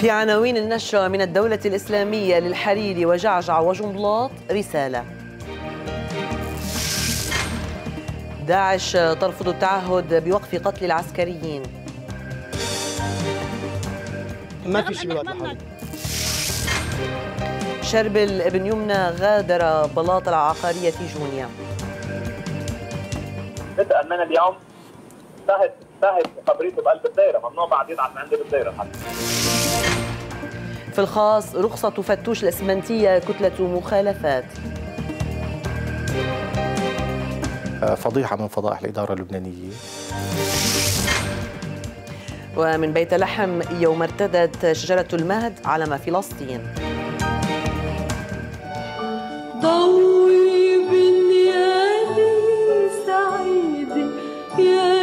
في عناوين النشرة من الدولة الإسلامية للحريري وجعجع وجنبلاط رسالة داعش ترفض التعهد بوقف قتل العسكريين ما في شيء بالوقت شربل ابن يمنى غادر بلاط العقارية جونيا بدءا من اليوم انتهت انتهت قبريته بقلب الدايره ممنوع بعدين عم عند الدايره حتى في الخاص رخصة فتوش الأسمنتية كتلة مخالفات آه، فضيحة من فضائح الإدارة اللبنانية ومن بيت لحم يوم ارتدت شجرة المهد علم فلسطين ضوي بالليالي سعيدة يا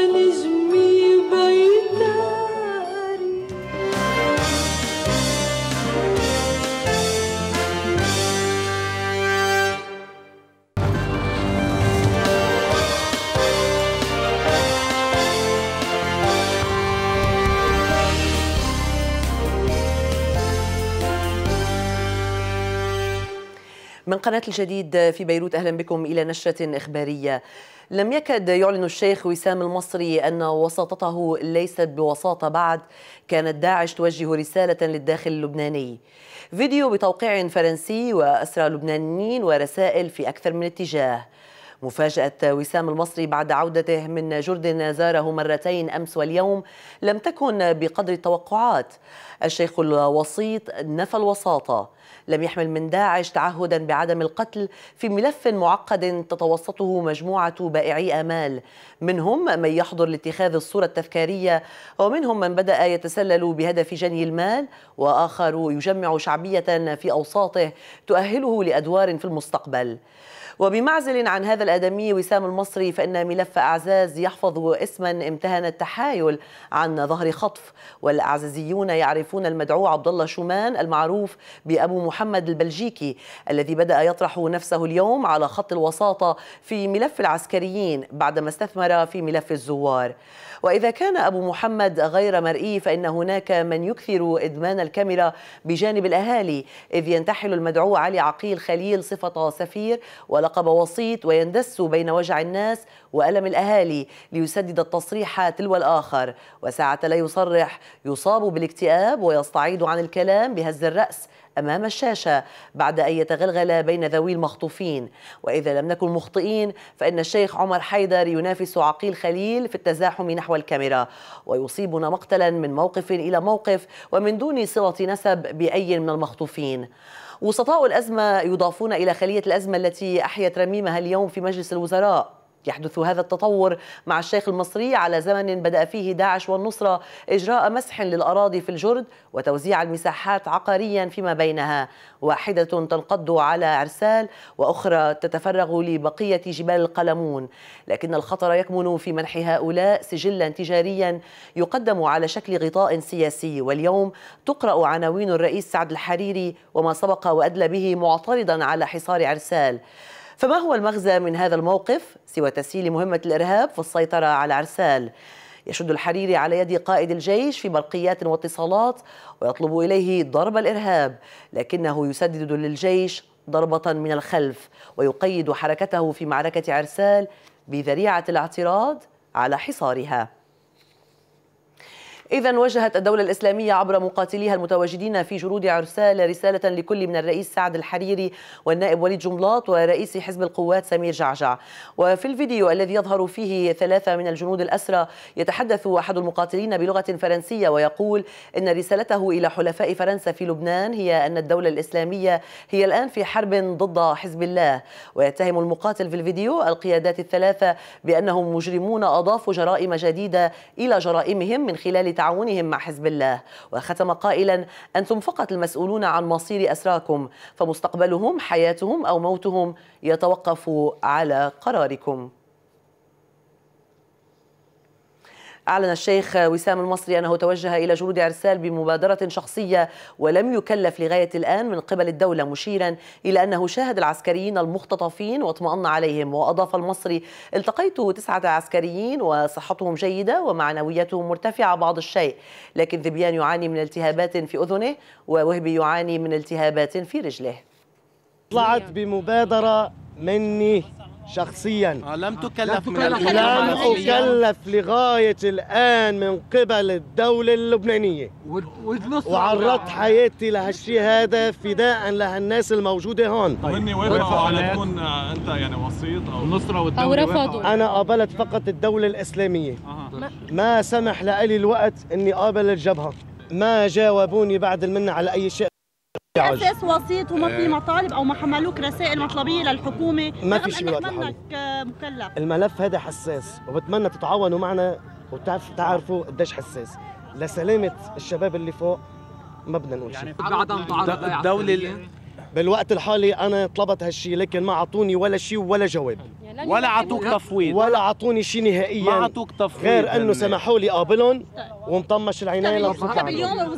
من قناة الجديد في بيروت أهلا بكم إلى نشرة إخبارية لم يكد يعلن الشيخ وسام المصري أن وساطته ليست بوساطة بعد كانت داعش توجه رسالة للداخل اللبناني فيديو بتوقيع فرنسي وأسرى لبنانيين ورسائل في أكثر من اتجاه مفاجأة وسام المصري بعد عودته من جرد زاره مرتين أمس واليوم لم تكن بقدر التوقعات الشيخ الوسيط نفى الوساطة لم يحمل من داعش تعهدا بعدم القتل في ملف معقد تتوسطه مجموعة بائعي آمال منهم من يحضر لاتخاذ الصورة التذكارية ومنهم من بدأ يتسلل بهدف جني المال وآخر يجمع شعبية في أوساطه تؤهله لأدوار في المستقبل وبمعزل عن هذا الآدمي وسام المصري فإن ملف أعزاز يحفظ اسما امتهن التحايل عن ظهر خطف والأعزازيون يعرفون المدعو عبد الله شومان المعروف بأبو محمد البلجيكي الذي بدأ يطرح نفسه اليوم على خط الوساطة في ملف العسكريين بعدما استثمر في ملف الزوار وإذا كان أبو محمد غير مرئي فإن هناك من يكثر إدمان الكاميرا بجانب الأهالي إذ ينتحل المدعو علي عقيل خليل صفة سفير ولا لقب وسيط ويندس بين وجع الناس وألم الأهالي ليسدد التصريح تلو الآخر وساعة لا يصرح يصاب بالاكتئاب ويستعيض عن الكلام بهز الرأس أمام الشاشة بعد أن يتغلغل بين ذوي المخطوفين وإذا لم نكن مخطئين فإن الشيخ عمر حيدر ينافس عقيل خليل في التزاحم نحو الكاميرا ويصيبنا مقتلا من موقف إلى موقف ومن دون صلة نسب بأي من المخطوفين وسطاء الأزمة يضافون إلى خلية الأزمة التي أحيت رميمها اليوم في مجلس الوزراء يحدث هذا التطور مع الشيخ المصري على زمن بدأ فيه داعش والنصرة إجراء مسح للأراضي في الجرد وتوزيع المساحات عقاريا فيما بينها واحدة تنقض على عرسال وأخرى تتفرغ لبقية جبال القلمون لكن الخطر يكمن في منح هؤلاء سجلا تجاريا يقدم على شكل غطاء سياسي واليوم تقرأ عناوين الرئيس سعد الحريري وما سبق وأدلى به معترضا على حصار عرسال فما هو المغزى من هذا الموقف سوى تسهيل مهمة الإرهاب في السيطرة على عرسال يشد الحريري على يد قائد الجيش في برقيات واتصالات ويطلب إليه ضرب الإرهاب لكنه يسدد للجيش ضربة من الخلف ويقيد حركته في معركة عرسال بذريعة الاعتراض على حصارها إذا وجهت الدولة الإسلامية عبر مقاتليها المتواجدين في جرود عرسال رسالة لكل من الرئيس سعد الحريري والنائب وليد جملاط ورئيس حزب القوات سمير جعجع وفي الفيديو الذي يظهر فيه ثلاثة من الجنود الأسرى يتحدث أحد المقاتلين بلغة فرنسية ويقول إن رسالته إلى حلفاء فرنسا في لبنان هي أن الدولة الإسلامية هي الآن في حرب ضد حزب الله ويتهم المقاتل في الفيديو القيادات الثلاثة بأنهم مجرمون أضافوا جرائم جديدة إلى جرائمهم من خلال بتعاونهم مع حزب الله وختم قائلا أنتم فقط المسؤولون عن مصير أسراكم فمستقبلهم حياتهم أو موتهم يتوقف على قراركم أعلن الشيخ وسام المصري أنه توجه إلى جنود عرسال بمبادرة شخصية ولم يكلف لغاية الآن من قبل الدولة مشيرا إلى أنه شاهد العسكريين المختطفين واطمأن عليهم وأضاف المصري التقيت تسعة عسكريين وصحتهم جيدة ومعنوياتهم مرتفعة بعض الشيء لكن ذبيان يعاني من التهابات في أذنه ووهبي يعاني من التهابات في رجله طلعت بمبادرة مني شخصيا آه، لم تكلف من لم أكلف لغاية الآن من قبل الدولة اللبنانية وعرضت حياتي لهالشيء هذا فداء لهالناس الموجودة هون طيب. هن وافقوا على تكون آه، أنت يعني وسيط أو نصره والدولة أو رفضوا أنا قابلت فقط الدولة الإسلامية ما سمح لي الوقت أني قابل الجبهة ما جاوبوني بعد المنة على أي شيء احتجاج اساس وسيط وما في آه. مطالب او ما حملوك رسائل مطلبيه للحكومه ما في شيء بالوقت الحالي آه، مكلف الملف هذا حساس وبتمنى تتعاونوا معنا وتعرفوا قديش حساس لسلامه الشباب اللي فوق ما بدنا نقول يعني شيء يعني الدوله بالوقت الحالي انا طلبت هالشيء لكن ما اعطوني ولا شيء ولا جواب يعني ولا عطوك تفويض ولا اعطوني شيء نهائيا ما عطوك تفويض غير انه سمحوا لي قابلهم ومطمش العينين طيب. لو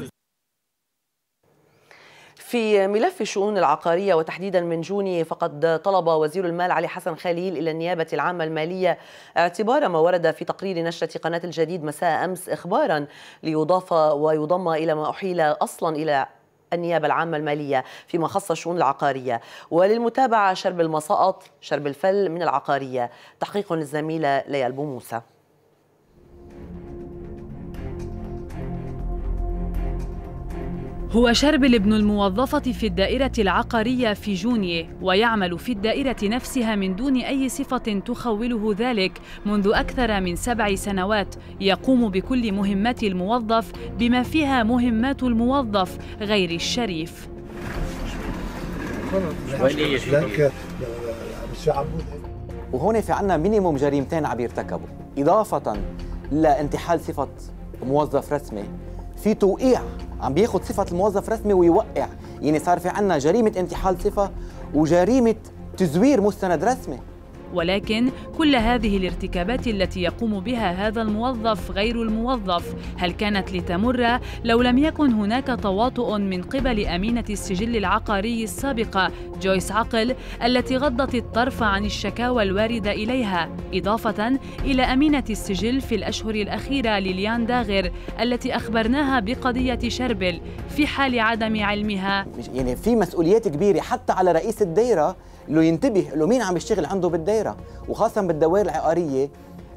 في ملف الشؤون العقارية وتحديدا من جوني فقد طلب وزير المال علي حسن خليل إلى النيابة العامة المالية اعتبار ما ورد في تقرير نشرة قناة الجديد مساء أمس إخبارا ليضاف ويضم إلى ما أحيل أصلا إلى النيابة العامة المالية فيما خص الشؤون العقارية وللمتابعة شرب المساقط شرب الفل من العقارية تحقيق للزميلة ليال بوموسى هو شربل ابن الموظفة في الدائرة العقارية في جونيه ويعمل في الدائرة نفسها من دون أي صفة تخوله ذلك منذ أكثر من سبع سنوات يقوم بكل مهمات الموظف بما فيها مهمات الموظف غير الشريف وهون في عنا مينيموم جريمتين عم يرتكبوا إضافة لانتحال صفة موظف رسمي في توقيع عم بياخذ صفه الموظف رسمي ويوقع يعني صار في عنا جريمه انتحال صفه وجريمه تزوير مستند رسمي ولكن كل هذه الارتكابات التي يقوم بها هذا الموظف غير الموظف هل كانت لتمر لو لم يكن هناك تواطؤ من قبل أمينة السجل العقاري السابقة جويس عقل التي غضت الطرف عن الشكاوى الواردة إليها إضافة إلى أمينة السجل في الأشهر الأخيرة ليليان داغر التي أخبرناها بقضية شربل في حال عدم علمها يعني في مسؤوليات كبيرة حتى على رئيس الدائرة له ينتبه له مين عم يشتغل عنده بالدائره وخاصه بالدوائر العقاريه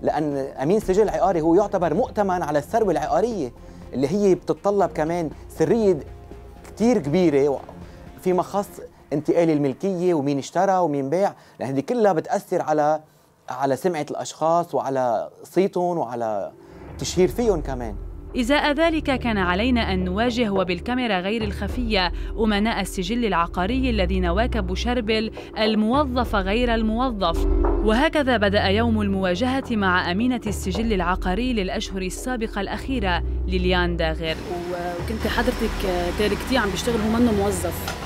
لان امين سجل العقاري هو يعتبر مؤتمن على الثروه العقاريه اللي هي بتتطلب كمان سريه كثير كبيره فيما خص انتقال الملكيه ومين اشترى ومين باع لان هذه كلها بتاثر على على سمعه الاشخاص وعلى صيتهم وعلى تشهير فيهم كمان إزاء ذلك كان علينا أن نواجه وبالكاميرا غير الخفية أمناء السجل العقاري الذين واكبوا شربل الموظف غير الموظف وهكذا بدأ يوم المواجهة مع أمينة السجل العقاري للأشهر السابقة الأخيرة ليليان داغر وكنت حضرتك تاركتي عم بيشتغل هو منه موظف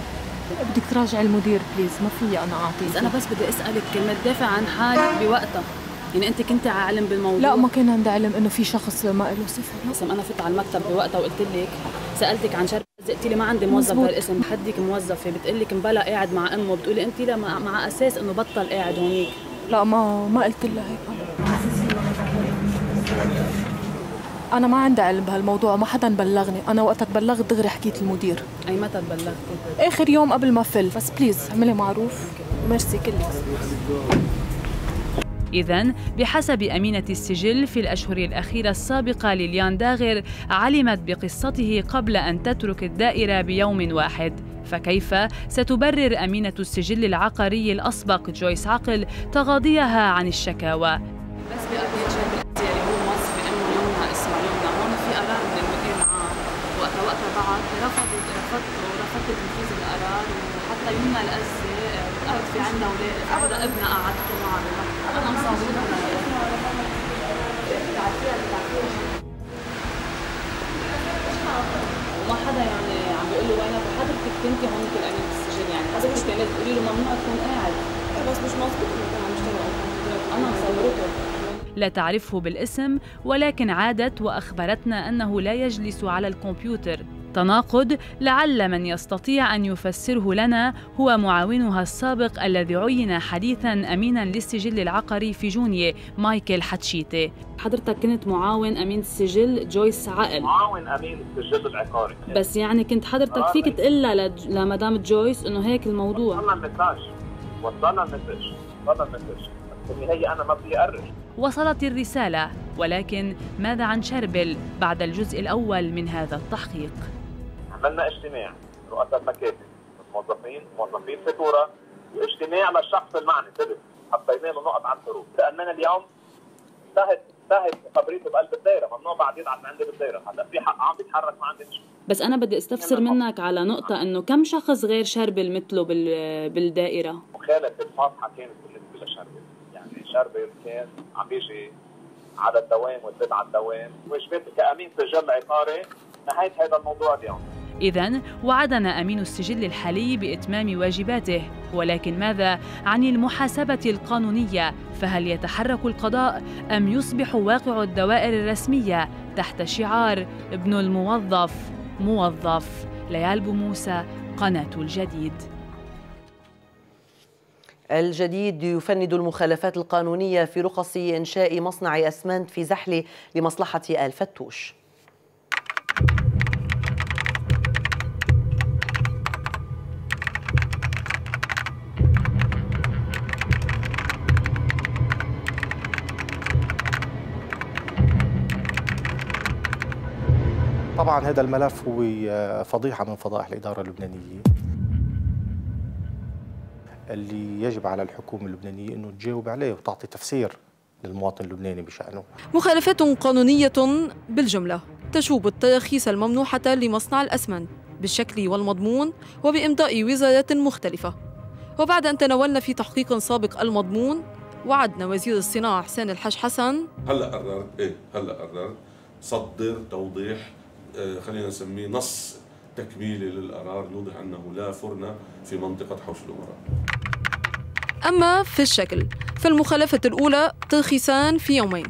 بدك تراجعي المدير بليز ما في انا اعطيك انا بس بدي اسالك كلمه دافع عن حالك بوقتها يعني انت كنت على علم بالموضوع لا ما كان عندي علم انه في شخص ما له صفه اسم انا فت على المكتب بوقتها وقلت لك سالتك عن شركه قلت لي ما عندي موظف بهالاسم حدك موظفه بتقول لك مبلا قاعد مع امه بتقولي انت لا مع اساس انه بطل قاعد هونيك لا ما ما قلت لها هيك انا ما عندي علم بهالموضوع ما حدا بلغني انا وقتها تبلغت دغري حكيت المدير اي متى تبلغتي اخر يوم قبل ما فل بس بليز اعملي معروف ميرسي كلك إذا بحسب أمينة السجل في الأشهر الأخيرة السابقة ليليان داغر علمت بقصته قبل أن تترك الدائرة بيوم واحد فكيف ستبرر أمينة السجل العقاري الأسبق جويس عقل تغاضيها عن الشكاوى بس بقضية شاب يعني هو موظفة بأنه يومها اسمع يومنا هون في قرار من المدير العام وقتها وقتها بعد رفضت رفضته ورفضت تنفيذ القرار وحتى يومنا الأزة قعد في عندنا أولاد ابنها قعدت معنا انا ما حدا يعني عم بيقول له وينك وحضرتك كنتي هون كل امين بالسجن يعني حضرتك كانت تقولي له ممنوع تكون قاعد إيه، بس مش مظبوط انه كان عم يشتغل انا مصورته لا تعرفه بالاسم ولكن عادت واخبرتنا انه لا يجلس على الكمبيوتر التناقض لعل من يستطيع أن يفسره لنا هو معاونها السابق الذي عين حديثا أمينا للسجل العقاري في جونية مايكل حتشيتي حضرتك كنت معاون أمين السجل جويس عقل معاون أمين السجل العقاري بس يعني كنت حضرتك فيك تقلها لمدام جويس إنه هيك الموضوع وصلنا المساج وصلنا المساج وصلنا المساج بالنهاية يعني أنا ما بدي أقرش وصلت الرسالة ولكن ماذا عن شربل بعد الجزء الأول من هذا التحقيق؟ عملنا اجتماع رؤساء المكاتب موظفين موظفين فاتوره واجتماع للشخص المعني تبت حطينا له نقط على الحروف لاننا اليوم انتهت انتهت خبريته بقلب الدايره ممنوع بعد يلعب عندي بالدايره هلا في حق عم بيتحرك ما عندي مشكله بس انا بدي استفسر منك على نقطه انه كم شخص غير شربل مثله بالدائره مخالف الفاتحه كانت بالنسبه لشربل يعني شربل كان عم بيجي على الدوام والبيت على الدوام واجبات كامين في جمع طارق نهايه هذا الموضوع اليوم إذا وعدنا أمين السجل الحالي بإتمام واجباته ولكن ماذا عن المحاسبة القانونية؟ فهل يتحرك القضاء أم يصبح واقع الدوائر الرسمية تحت شعار ابن الموظف موظف؟ ليال موسى قناة الجديد الجديد يفند المخالفات القانونية في رخص إنشاء مصنع أسمنت في زحل لمصلحة آل فتوش طبعا هذا الملف هو آه، فضيحه من فضائح الاداره اللبنانيه اللي يجب على الحكومه اللبنانيه انه تجاوب عليه وتعطي تفسير للمواطن اللبناني بشأنه مخالفات قانونية بالجملة تشوب التراخيص الممنوحة لمصنع الأسمنت بالشكل والمضمون وبإمضاء وزارات مختلفة وبعد أن تناولنا في تحقيق سابق المضمون وعدنا وزير الصناعة حسين الحش حسن هلا قررت إيه هلا قررت صدر توضيح آه، خلينا نسميه نص تكميلي للقرار نوضح أنه لا فرنة في منطقة حوش الأمراء أما في الشكل فالمخالفة الأولى ترخيصان في يومين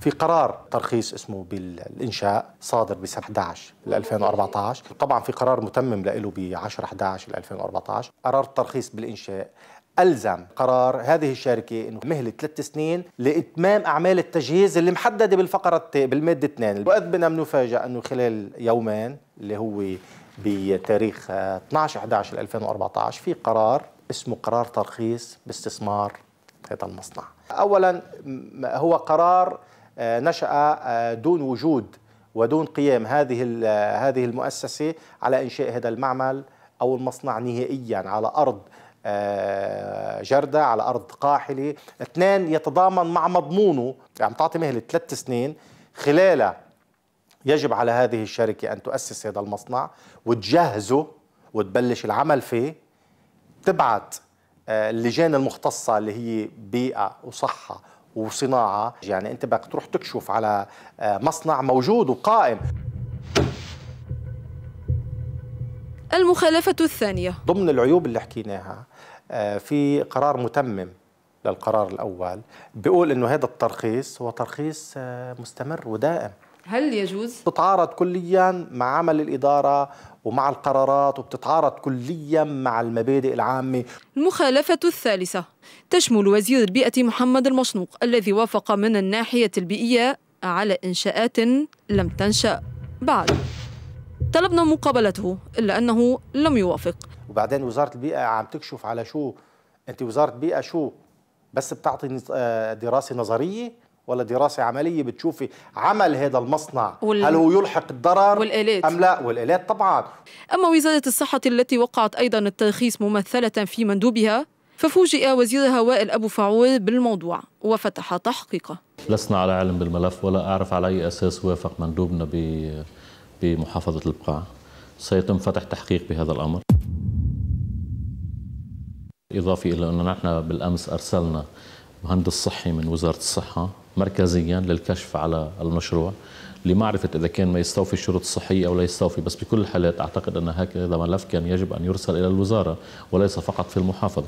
في قرار ترخيص اسمه بالإنشاء صادر بسنة 11 ل 2014 طبعا في قرار متمم له ب 10 11 ل 2014 قرار الترخيص بالإنشاء ألزم قرار هذه الشركة أنه مهلة ثلاث سنين لإتمام أعمال التجهيز اللي محددة بالفقرة بالمادة 2 وقد بدنا نفاجأ أنه خلال يومين اللي هو بتاريخ 12 11 2014 في قرار اسمه قرار ترخيص باستثمار هذا المصنع اولا هو قرار آه، نشأ آه، دون وجود ودون قيام هذه آه، هذه المؤسسة على إنشاء هذا المعمل أو المصنع نهائيا على أرض جردة على أرض قاحلة اثنان يتضامن مع مضمونه عم تعطي مهلة ثلاث سنين خلالها يجب على هذه الشركة أن تؤسس هذا المصنع وتجهزه وتبلش العمل فيه تبعت اللجان المختصة اللي هي بيئة وصحة وصناعه يعني انت بدك تروح تكشف على آه، مصنع موجود وقائم المخالفة الثانية ضمن العيوب اللي حكيناها آه، في قرار متمم للقرار الأول بيقول إنه هذا الترخيص هو ترخيص آه، مستمر ودائم هل يجوز؟ تتعارض كليا مع عمل الإدارة ومع القرارات وبتتعارض كليا مع المبادئ العامة المخالفة الثالثة تشمل وزير البيئة محمد المشنوق الذي وافق من الناحية البيئية على إنشاءات لم تنشأ بعد طلبنا مقابلته إلا أنه لم يوافق وبعدين وزارة البيئة عم تكشف على شو أنت وزارة بيئه شو بس بتعطي آه، دراسة نظرية ولا دراسة عملية بتشوفي عمل هذا المصنع وال... هل هو يلحق الضرر والآلات. أم لا والآلات طبعا أما وزارة الصحة التي وقعت أيضا الترخيص ممثلة في مندوبها ففوجئ وزيرها وائل أبو فعول بالموضوع وفتح تحقيقه لسنا على علم بالملف ولا أعرف على أي أساس وافق مندوبنا ب... بمحافظة البقاع سيتم فتح تحقيق بهذا الأمر اضافه إلى أننا نحن بالأمس أرسلنا مهندس صحي من وزارة الصحة مركزيا للكشف على المشروع لمعرفة إذا كان ما يستوفي الشروط الصحية أو لا يستوفي بس بكل الحالات أعتقد أن هكذا ملف كان يجب أن يرسل إلى الوزارة وليس فقط في المحافظة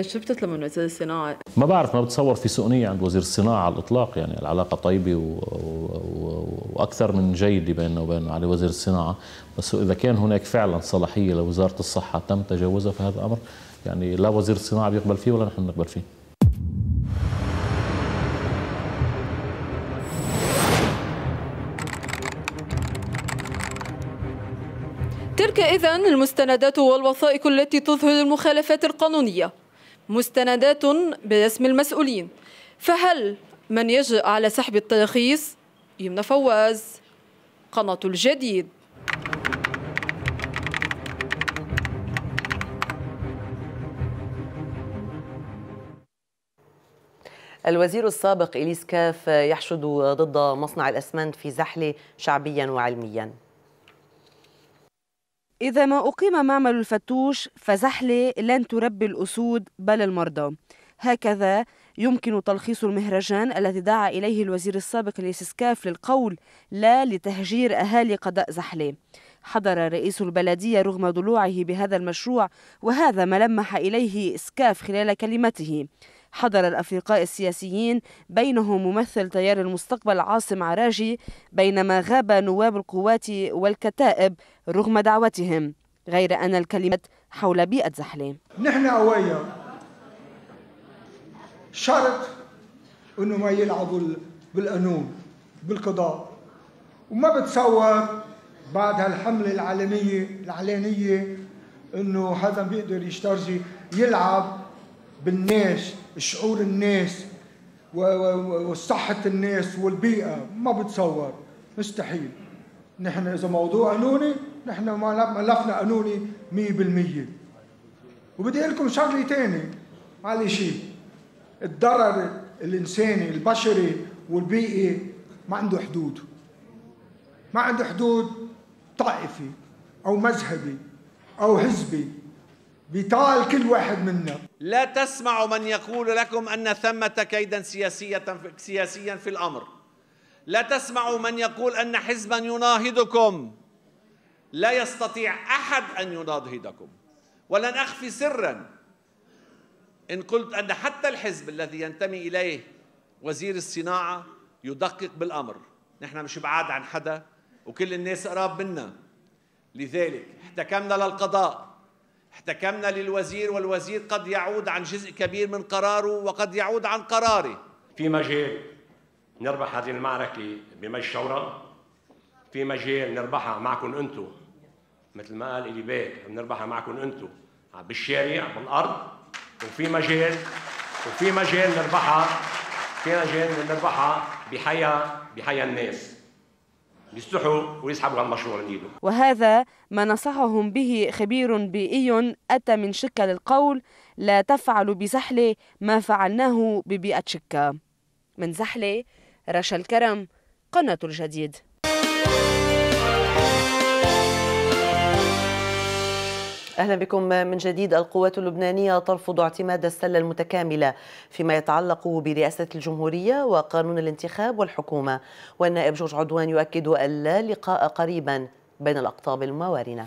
شو بتطلب من وزير الصناعه؟ ما بعرف ما بتصور في سؤنية عند وزير الصناعه على الاطلاق يعني العلاقه طيبه و... و... واكثر من جيده بيننا وبين علي وزير الصناعه، بس اذا كان هناك فعلا صلاحيه لوزاره الصحه تم تجاوزها فهذا امر يعني لا وزير الصناعه بيقبل فيه ولا نحن بنقبل فيه. إذا المستندات والوثائق التي تظهر المخالفات القانونية مستندات باسم المسؤولين فهل من يجرؤ على سحب التراخيص يمنى فواز قناة الجديد الوزير السابق إليس كاف يحشد ضد مصنع الأسمنت في زحلة شعبيا وعلميا إذا ما أقيم معمل الفتوش فزحلة لن تربي الأسود بل المرضى هكذا يمكن تلخيص المهرجان الذي دعا إليه الوزير السابق لسسكاف للقول لا لتهجير أهالي قضاء زحلة حضر رئيس البلدية رغم ضلوعه بهذا المشروع وهذا ما لمح إليه سكاف خلال كلمته حضر الأفرقاء السياسيين بينهم ممثل تيار المستقبل عاصم عراجي بينما غاب نواب القوات والكتائب رغم دعوتهم غير أن الكلمات حول بيئة زحلين نحن أوية شرط أنه ما يلعبوا بالقانون بالقضاء وما بتصور بعد هالحملة العالمية العلانية أنه حدا بيقدر يشترجي يلعب بالناس شعور الناس وصحة الناس والبيئة ما بتصور مستحيل نحن إذا موضوع أنوني نحن ما ملفنا قانوني 100% وبدي اقول لكم شغله ثانيه معلش الضرر الانساني البشري والبيئي ما عنده حدود ما عنده حدود طائفي او مذهبي او حزبي بيطال كل واحد منا لا تسمعوا من يقول لكم ان ثمه كيدا سياسيا سياسيا في الامر لا تسمعوا من يقول ان حزبا يناهضكم لا يستطيع أحد أن يناضدكم ولن أخفي سرا إن قلت أن حتى الحزب الذي ينتمي إليه وزير الصناعة يدقق بالأمر نحن مش بعاد عن حدا وكل الناس قراب منا لذلك احتكمنا للقضاء احتكمنا للوزير والوزير قد يعود عن جزء كبير من قراره وقد يعود عن قراري في مجال نربح هذه المعركة بمجلس الشورى في مجال نربحها معكم أنتم مثل ما قال إلي بيك بنربحها معكم انتم آه، بالشارع بالارض وفي مجال وفي مجال نربحها في مجال نربحها بحيا بحيا الناس يستحوا ويسحبوا هالمشروع من ايده وهذا ما نصحهم به خبير بيئي اتى من شكا للقول لا تفعلوا بزحله ما فعلناه ببيئه شكا من زحله رشا الكرم قناه الجديد أهلا بكم من جديد القوات اللبنانية ترفض اعتماد السلة المتكاملة فيما يتعلق برئاسة الجمهورية وقانون الانتخاب والحكومة والنائب جورج عدوان يؤكد أن لا لقاء قريبا بين الأقطاب الموارنة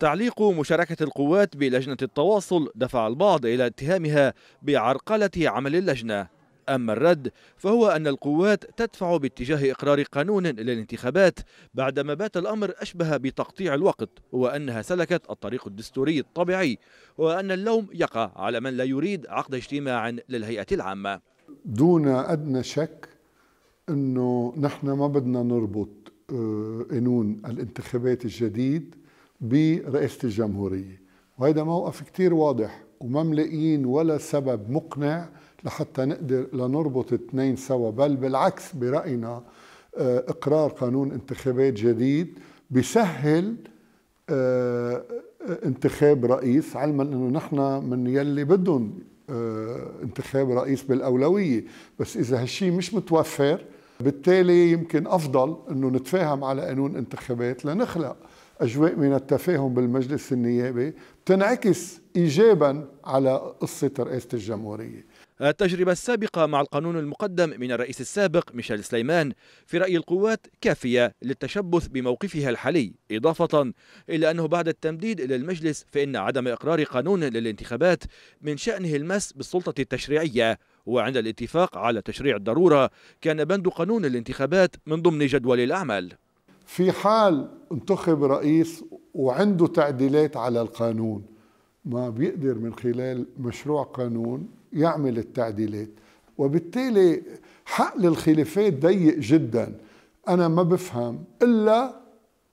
تعليق مشاركة القوات بلجنة التواصل دفع البعض إلى اتهامها بعرقلة عمل اللجنة أما الرد فهو أن القوات تدفع باتجاه إقرار قانون للانتخابات بعدما بات الأمر أشبه بتقطيع الوقت وأنها سلكت الطريق الدستوري الطبيعي وأن اللوم يقع على من لا يريد عقد اجتماع للهيئة العامة دون أدنى شك أنه نحن ما بدنا نربط آه، قانون الانتخابات الجديد برئاسة الجمهورية وهذا موقف كتير واضح وما ملاقيين ولا سبب مقنع لحتى نقدر لنربط اثنين سوا بل بالعكس برأينا آه، إقرار قانون انتخابات جديد بسهل آه، آه، انتخاب رئيس علما انه نحن من يلي بدهم انتخاب رئيس بالاولويه بس اذا هالشيء مش متوفر بالتالي يمكن افضل انه نتفاهم على قانون انتخابات لنخلق اجواء من التفاهم بالمجلس النيابي تنعكس إيجابا على قصة رئاسة الجمهورية التجربة السابقة مع القانون المقدم من الرئيس السابق ميشيل سليمان في رأي القوات كافية للتشبث بموقفها الحالي إضافة إلى أنه بعد التمديد للمجلس فإن عدم إقرار قانون للانتخابات من شأنه المس بالسلطة التشريعية وعند الاتفاق على تشريع الضرورة كان بند قانون الانتخابات من ضمن جدول الأعمال في حال انتخب رئيس وعنده تعديلات على القانون ما بيقدر من خلال مشروع قانون يعمل التعديلات وبالتالي حقل الخلافات ضيق جدا انا ما بفهم الا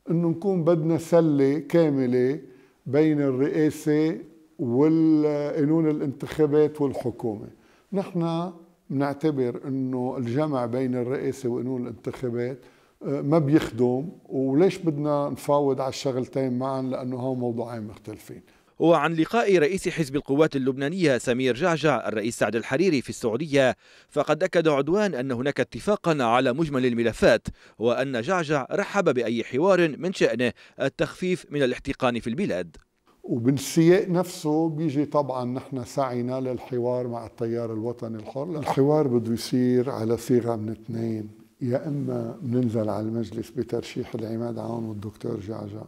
انه نكون بدنا سله كامله بين الرئاسه والقانون الانتخابات والحكومه نحن بنعتبر انه الجمع بين الرئاسه وقانون الانتخابات آه، ما بيخدم وليش بدنا نفاوض على الشغلتين معا لانه هم موضوعين مختلفين وعن لقاء رئيس حزب القوات اللبنانية سمير جعجع الرئيس سعد الحريري في السعودية فقد أكد عدوان أن هناك اتفاقا على مجمل الملفات وأن جعجع رحب بأي حوار من شأنه التخفيف من الاحتقان في البلاد وبالسياق نفسه بيجي طبعا نحن سعينا للحوار مع التيار الوطني الحر الحوار بده يصير على صيغه من اثنين يا اما بننزل على المجلس بترشيح العماد عون والدكتور جعجع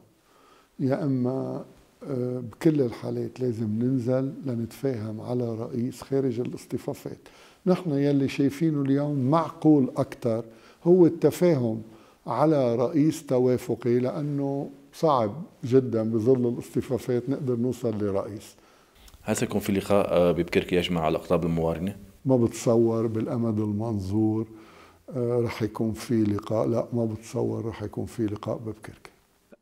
يا اما بكل الحالات لازم ننزل لنتفاهم على رئيس خارج الاصطفافات نحن يلي شايفينه اليوم معقول أكثر هو التفاهم على رئيس توافقي لأنه صعب جدا بظل الاصطفافات نقدر نوصل لرئيس هل سيكون في لقاء ببكركي يجمع الأقطاب الموارنة؟ ما بتصور بالأمد المنظور آه، رح يكون في لقاء لا ما بتصور رح يكون في لقاء ببكركي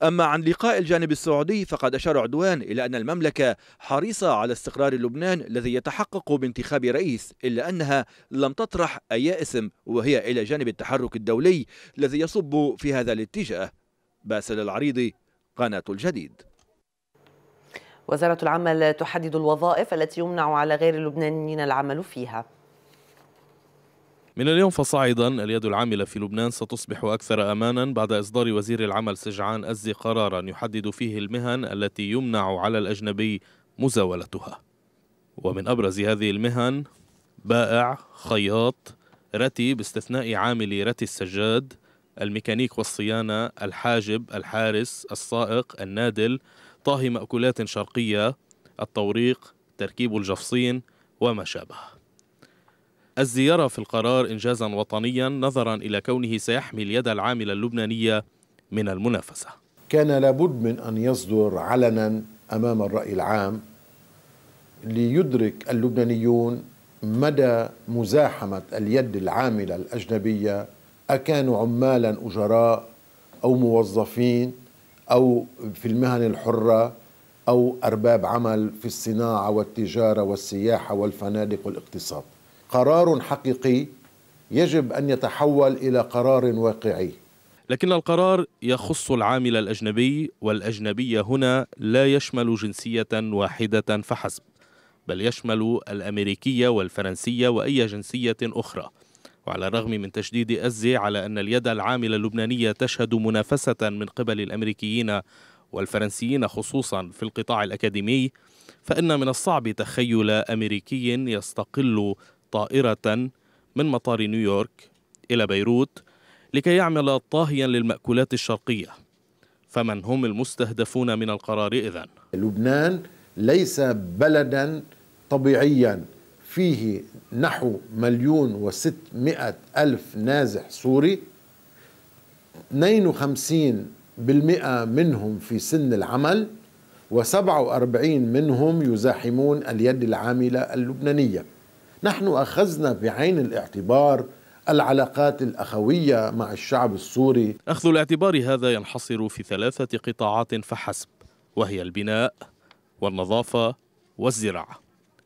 أما عن لقاء الجانب السعودي فقد أشار عدوان إلى أن المملكة حريصة على استقرار لبنان الذي يتحقق بانتخاب رئيس إلا أنها لم تطرح أي اسم وهي إلى جانب التحرك الدولي الذي يصب في هذا الاتجاه باسل العريضي قناة الجديد وزارة العمل تحدد الوظائف التي يمنع على غير اللبنانيين العمل فيها من اليوم فصاعدا اليد العاملة في لبنان ستصبح أكثر أمانا بعد إصدار وزير العمل سجعان أزي قرارا يحدد فيه المهن التي يمنع على الأجنبي مزاولتها ومن أبرز هذه المهن بائع خياط رتي باستثناء عامل رتي السجاد الميكانيك والصيانة الحاجب الحارس السائق النادل طاهي مأكولات شرقية التوريق تركيب الجفصين وما شابه الزيارة في القرار إنجازا وطنيا نظرا إلى كونه سيحمي اليد العاملة اللبنانية من المنافسة كان لابد من أن يصدر علنا أمام الرأي العام ليدرك اللبنانيون مدى مزاحمة اليد العاملة الأجنبية أكانوا عمالا أجراء أو موظفين أو في المهن الحرة أو أرباب عمل في الصناعة والتجارة والسياحة والفنادق والاقتصاد قرار حقيقي يجب ان يتحول الى قرار واقعي لكن القرار يخص العامل الاجنبي والاجنبيه هنا لا يشمل جنسيه واحده فحسب بل يشمل الامريكيه والفرنسيه واي جنسيه اخرى وعلى الرغم من تشديد أزي على أن اليد العاملة اللبنانية تشهد منافسة من قبل الأمريكيين والفرنسيين خصوصا في القطاع الأكاديمي فإن من الصعب تخيل أمريكي يستقل طائرة من مطار نيويورك إلى بيروت لكي يعمل طاهيا للمأكولات الشرقية فمن هم المستهدفون من القرار إذن؟ لبنان ليس بلدا طبيعيا فيه نحو مليون وستمائة ألف نازح سوري 52% منهم في سن العمل و47 منهم يزاحمون اليد العاملة اللبنانية نحن اخذنا بعين الاعتبار العلاقات الاخويه مع الشعب السوري اخذ الاعتبار هذا ينحصر في ثلاثه قطاعات فحسب وهي البناء والنظافه والزراعه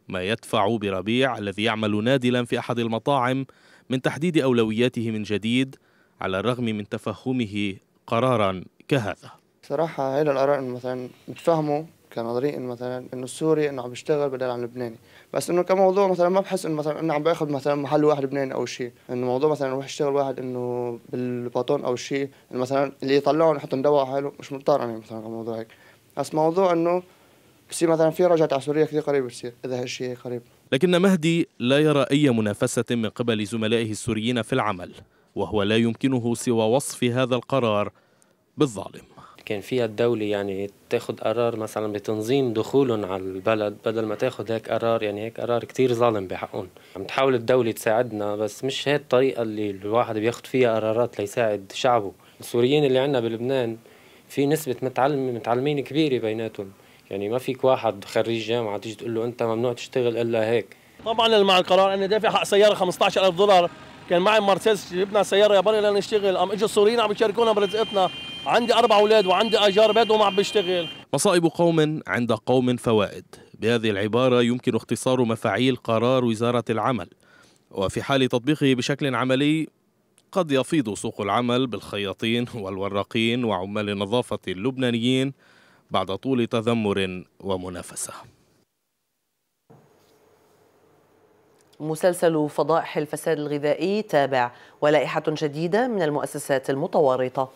ما يدفع بربيع الذي يعمل نادلا في احد المطاعم من تحديد اولوياته من جديد على الرغم من تفهمه قرارا كهذا صراحه هذا القرار مثلا نتفهمه كنظري انه مثلا انه السوري انه عم بيشتغل بدل عن اللبناني بس انه كموضوع مثلا ما بحس انه مثلا انه عم باخذ مثلا محل واحد لبناني او شيء انه موضوع مثلا يروح يشتغل واحد انه بالباطون او شيء انه مثلا اللي يطلعهم يحطهم دواء حاله مش مضطر انا يعني مثلا كموضوع هيك بس موضوع انه بصير مثلا في رجعت على سوريا كثير قريب بتصير اذا هالشيء قريب لكن مهدي لا يرى اي منافسه من قبل زملائه السوريين في العمل وهو لا يمكنه سوى وصف هذا القرار بالظالم كان فيها الدولة يعني تاخد قرار مثلا بتنظيم دخولهم على البلد بدل ما تاخد هيك قرار يعني هيك قرار كتير ظالم بحقهم عم تحاول الدولة تساعدنا بس مش هي الطريقة اللي الواحد بياخد فيها قرارات ليساعد شعبه السوريين اللي عندنا بلبنان في نسبة متعلم متعلمين كبيرة بيناتهم يعني ما فيك واحد خريج جامعة تيجي تقول له أنت ممنوع تشتغل إلا هيك طبعا مع القرار أنا دافع حق سيارة 15000 دولار كان معي مرسيدس جبنا سيارة يابانية لنشتغل قام اجوا السوريين عم يشاركونا برزقتنا عندي أربع أولاد وعندي أجار بيت وما عم بشتغل مصائب قوم عند قوم فوائد بهذه العبارة يمكن اختصار مفاعيل قرار وزارة العمل وفي حال تطبيقه بشكل عملي قد يفيض سوق العمل بالخياطين والوراقين وعمال النظافة اللبنانيين بعد طول تذمر ومنافسة مسلسل فضائح الفساد الغذائي تابع ولائحة جديدة من المؤسسات المتورطة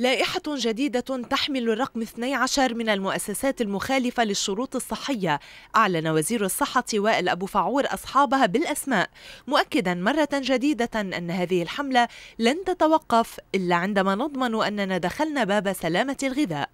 لائحة جديدة تحمل الرقم 12 من المؤسسات المخالفة للشروط الصحية أعلن وزير الصحة وائل أبو فعور أصحابها بالأسماء مؤكدا مرة جديدة أن هذه الحملة لن تتوقف إلا عندما نضمن أننا دخلنا باب سلامة الغذاء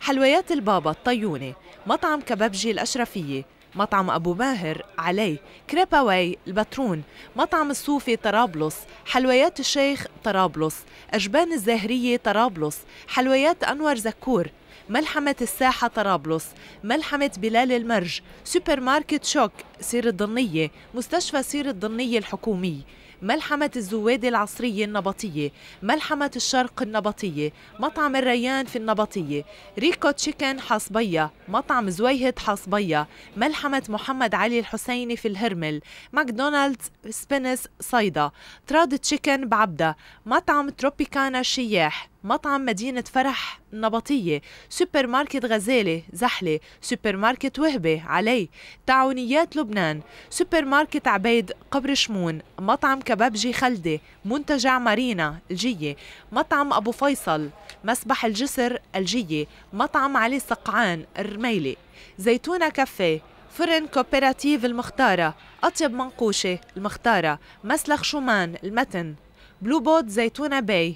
حلويات البابا الطيونة مطعم كبابجي الأشرفية مطعم أبو ماهر علي كريباوي البترون مطعم الصوفي طرابلس حلويات الشيخ طرابلس أجبان الزاهرية طرابلس حلويات أنور زكور ملحمة الساحة طرابلس ملحمة بلال المرج سوبر ماركت شوك سير الضنية مستشفى سير الضنية الحكومي ملحمة الزواد العصرية النبطية ملحمة الشرق النبطية مطعم الريان في النبطية ريكو تشيكن حاصبية مطعم زويهد حاصبية ملحمة محمد علي الحسيني في الهرمل ماكدونالدز سبينس صيدا تراد تشيكن بعبدة مطعم تروبيكانا الشياح مطعم مدينة فرح نبطية سوبر ماركت غزالة زحلة سوبر ماركت وهبة علي تعاونيات لبنان سوبر ماركت عبيد قبر شمون مطعم كبابجي خلدة منتجع مارينا الجية مطعم أبو فيصل مسبح الجسر الجية مطعم علي سقعان الرميلة زيتونة كافيه فرن كوبيراتيف المختارة أطيب منقوشة المختارة مسلخ شومان المتن بلو بوت زيتونة باي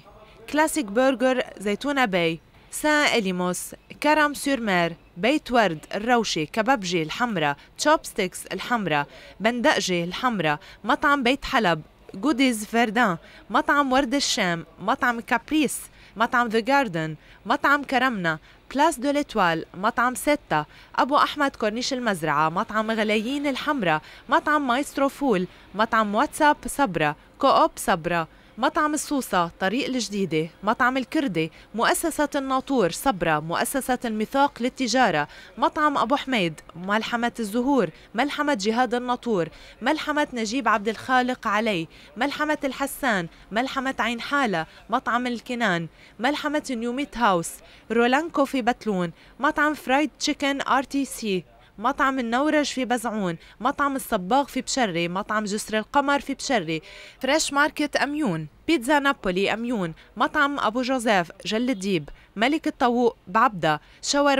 كلاسيك برجر زيتونة باي سان إليموس كرم سور مير بيت ورد الروشي كبابجي الحمرة تشوبستيكس الحمرة بندقجي الحمرة مطعم بيت حلب جوديز فردان مطعم ورد الشام مطعم كابريس مطعم ذا جاردن مطعم كرمنا بلاس دو ليتوال مطعم ستة أبو أحمد كورنيش المزرعة مطعم غلايين الحمرة مطعم مايسترو فول مطعم واتساب صبرة كوب صبرة مطعم السوسة طريق الجديدة مطعم الكردة مؤسسة الناطور صبرة مؤسسة الميثاق للتجارة مطعم أبو حميد ملحمة الزهور ملحمة جهاد الناطور ملحمة نجيب عبد الخالق علي ملحمة الحسان ملحمة عين حالة مطعم الكنان ملحمة نيوميت هاوس رولانكو في بتلون مطعم فرايد تشيكن ار تي سي مطعم النورج في بزعون مطعم الصباغ في بشري مطعم جسر القمر في بشري فريش ماركت أميون بيتزا نابولي أميون مطعم أبو جوزيف جل الديب ملك بعبدا بعبدة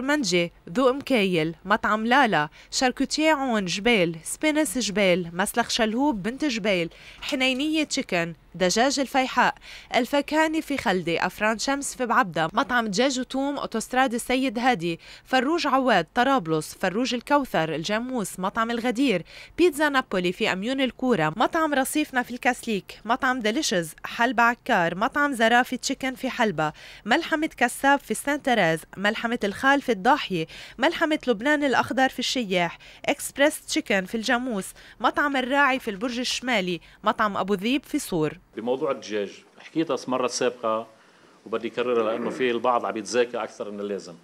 منجي ذو مكايل مطعم لالا شاركوتيه عون جبال سبينس جبال مسلخ شلهوب بنت جبال حنينية تشيكن دجاج الفيحاء الفكاني في خلدي أفران شمس في بعبدة مطعم دجاج وتوم أوتوستراد السيد هادي فروج عواد طرابلس فروج الكوثر الجاموس مطعم الغدير بيتزا نابولي في أميون الكورة مطعم رصيفنا في الكاسليك مطعم دليشز حلب عكار مطعم زرافي تشيكن في حلبة ملحمة كساب في سان تراز ملحمة الخال في الضاحية ملحمة لبنان الأخضر في الشياح إكسبرس تشيكن في الجاموس مطعم الراعي في البرج الشمالي مطعم أبو ذيب في صور بموضوع الدجاج حكيتها مرة سابقة وبدي أكررها لأنه في البعض عم يتذاكى أكثر من اللازم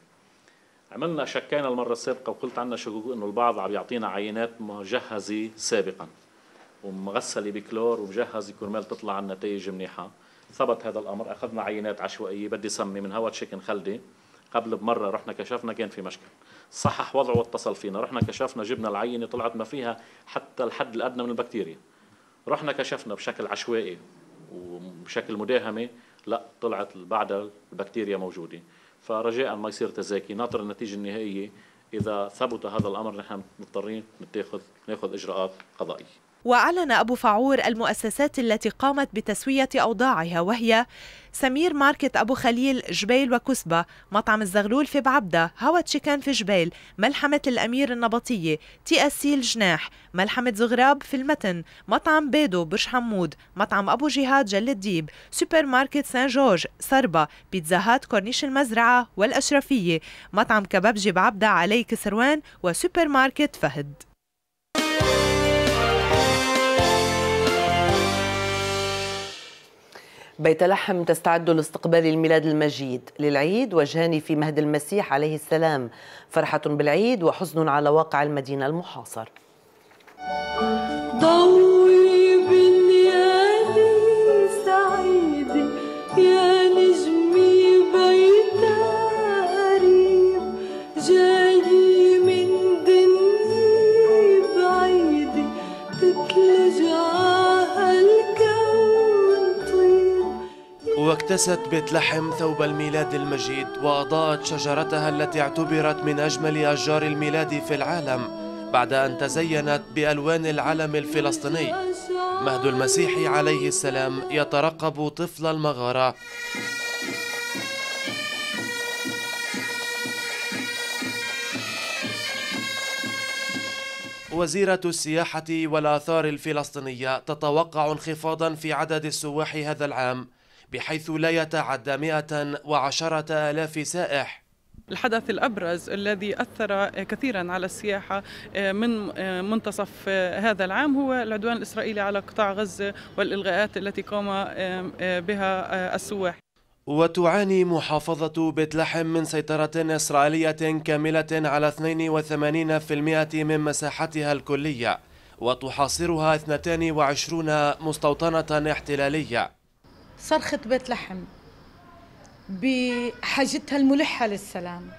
عملنا شكينا المرة السابقة وقلت عنا شكوك أنه البعض عم يعطينا عينات مجهزة سابقاً ومغسله بكلور ومجهزه كرمال تطلع النتائج منيحه ثبت هذا الامر اخذنا عينات عشوائيه بدي سمي من هوا تشيكن خلدي قبل بمره رحنا كشفنا كان في مشكل صحح وضعه واتصل فينا رحنا كشفنا جبنا العينه طلعت ما فيها حتى الحد الادنى من البكتيريا رحنا كشفنا بشكل عشوائي وبشكل مداهمه لا طلعت بعدها البكتيريا موجوده فرجاء ما يصير تزاكي ناطر النتيجه النهائيه اذا ثبت هذا الامر نحن مضطرين نتاخذ ناخذ اجراءات قضائيه وأعلن أبو فعور المؤسسات التي قامت بتسوية أوضاعها وهي سمير ماركت أبو خليل جبيل وكسبة مطعم الزغلول في بعبدة هوا تشيكن في جبيل ملحمة الأمير النبطية تي اس سي الجناح ملحمة زغراب في المتن مطعم بيدو برج حمود مطعم أبو جهاد جل الديب سوبر ماركت سان جورج سربا بيتزا هات كورنيش المزرعة والأشرفية مطعم كبابجي بعبدة علي كسروان وسوبر ماركت فهد بيت لحم تستعد لاستقبال الميلاد المجيد للعيد وجهان في مهد المسيح عليه السلام فرحة بالعيد وحزن على واقع المدينة المحاصر واكتست بيت لحم ثوب الميلاد المجيد وأضاءت شجرتها التي اعتبرت من أجمل أشجار الميلاد في العالم بعد أن تزينت بألوان العلم الفلسطيني مهد المسيح عليه السلام يترقب طفل المغارة وزيرة السياحة والآثار الفلسطينية تتوقع انخفاضا في عدد السواح هذا العام بحيث لا يتعدى 110 آلاف سائح الحدث الأبرز الذي أثر كثيرا على السياحة آه، من آه، منتصف آه، هذا العام هو العدوان الإسرائيلي على قطاع غزة والإلغاءات التي قام بها السواح وتعاني محافظة بيت لحم من سيطرة إسرائيلية كاملة على 82% من مساحتها الكلية وتحاصرها 22 مستوطنة احتلالية صرخة بيت لحم بحاجتها الملحة للسلام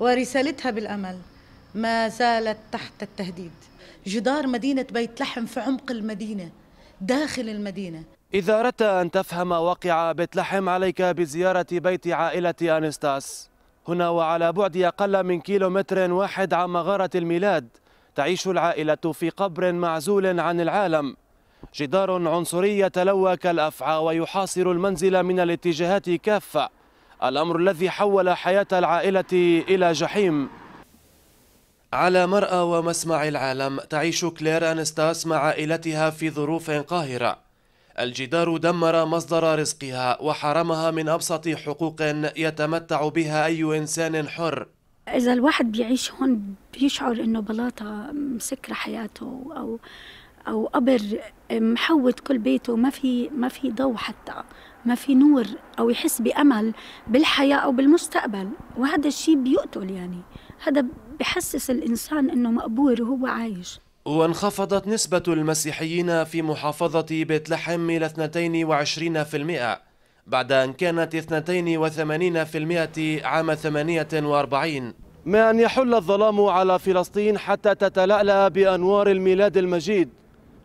ورسالتها بالأمل ما زالت تحت التهديد جدار مدينة بيت لحم في عمق المدينة داخل المدينة إذا أردت أن تفهم واقع بيت لحم عليك بزيارة بيت عائلة أنستاس هنا وعلى بعد أقل من كيلومتر واحد عن مغارة الميلاد تعيش العائلة في قبر معزول عن العالم جدار عنصري يتلوى كالأفعى ويحاصر المنزل من الاتجاهات كافة الأمر الذي حول حياة العائلة إلى جحيم على مرأى ومسمع العالم تعيش كلير أنستاس مع عائلتها في ظروف قاهرة الجدار دمر مصدر رزقها وحرمها من أبسط حقوق يتمتع بها أي إنسان حر إذا الواحد بيعيش هون بيشعر إنه بلاطة مسكرة حياته أو او قبر محوت كل بيته ما في ما في ضوء حتى ما في نور او يحس بامل بالحياه او بالمستقبل وهذا الشيء بيقتل يعني هذا بحسس الانسان انه مقبور وهو عايش وانخفضت نسبة المسيحيين في محافظة بيت لحم إلى 22% بعد أن كانت 82% عام 48 ما أن يحل الظلام على فلسطين حتى تتلألأ بأنوار الميلاد المجيد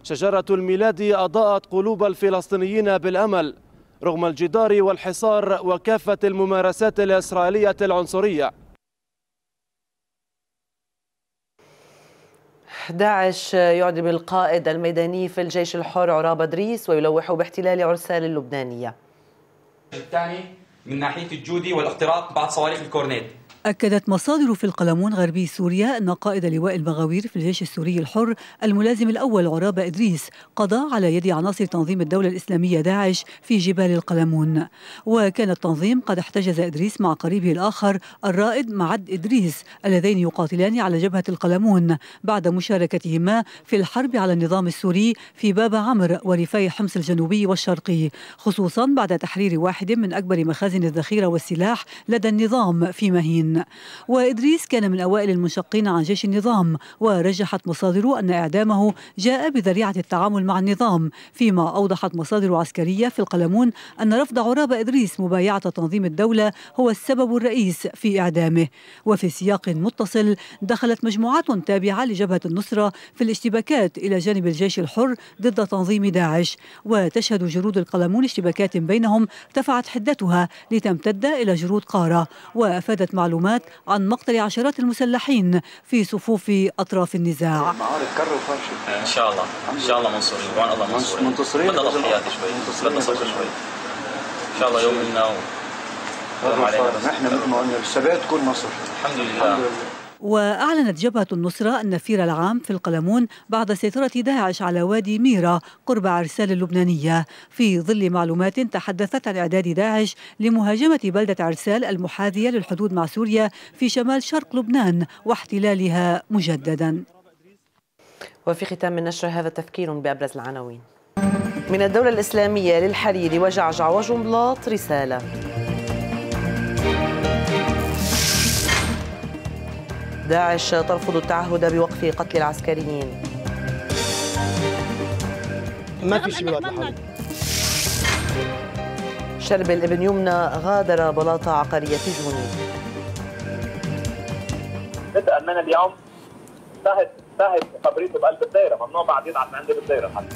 شجرة الميلاد أضاءت قلوب الفلسطينيين بالأمل رغم الجدار والحصار وكافة الممارسات الإسرائيلية العنصرية داعش يعدم القائد الميداني في الجيش الحر عراب ادريس ويلوح باحتلال عرسال اللبنانيه. الثاني من ناحيه الجودي والاختراق بعد صواريخ الكورنيت. أكدت مصادر في القلمون غربي سوريا أن قائد لواء المغاوير في الجيش السوري الحر الملازم الأول عرابة إدريس قضى على يد عناصر تنظيم الدولة الإسلامية داعش في جبال القلمون وكان التنظيم قد احتجز إدريس مع قريبه الآخر الرائد معد إدريس اللذين يقاتلان على جبهة القلمون بعد مشاركتهما في الحرب على النظام السوري في باب عمر وريفي حمص الجنوبي والشرقي خصوصا بعد تحرير واحد من أكبر مخازن الذخيرة والسلاح لدى النظام في مهين الأمن وإدريس كان من أوائل المشقين عن جيش النظام ورجحت مصادر أن إعدامه جاء بذريعة التعامل مع النظام فيما أوضحت مصادر عسكرية في القلمون أن رفض عراب إدريس مبايعة تنظيم الدولة هو السبب الرئيس في إعدامه وفي سياق متصل دخلت مجموعات تابعة لجبهة النصرة في الاشتباكات إلى جانب الجيش الحر ضد تنظيم داعش وتشهد جرود القلمون اشتباكات بينهم ارتفعت حدتها لتمتد إلى جرود قارة وأفادت معلومات المعلومات عن مقتل عشرات المسلحين في صفوف أطراف النزاع إن شاء الله إن شاء الله منصورين وعن الله منصورين منتصرين بدل الحياة شوي بدل شوي إن شاء الله يوم منا و... نحن مثل ما قلنا الثبات كل مصر الحمد لله, الحمد لله. وأعلنت جبهة النصرة النفير العام في القلمون بعد سيطرة داعش على وادي ميرا قرب عرسال اللبنانية في ظل معلومات تحدثت عن إعداد داعش لمهاجمة بلدة عرسال المحاذية للحدود مع سوريا في شمال شرق لبنان واحتلالها مجددا وفي ختام النشر هذا تفكير بأبرز العناوين من الدولة الإسلامية للحريري وجعجع وجملاط رسالة داعش ترفض التعهد بوقف قتل العسكريين ما في شيء بالوقت الحالي شربل ابن يمنى غادر بلاطة عقارية جوني بدأ من اليوم سهد سهد قبريته بقلب الدايرة ممنوع بعد يدعم من عندي بالدايرة حتى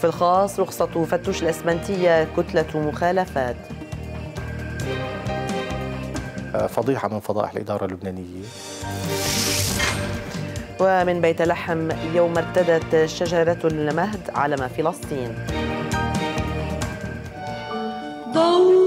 في الخاص رخصة فتوش الأسمنتية كتلة مخالفات فضيحة من فضائح الإدارة اللبنانية ومن بيت لحم يوم ارتدت شجرة المهد علم فلسطين ضوء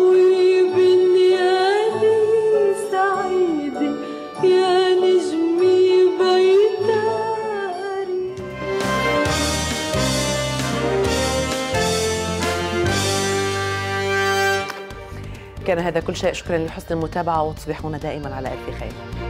كان هذا كل شيء شكرا لحسن المتابعة وتصبحون دائما على ألف خير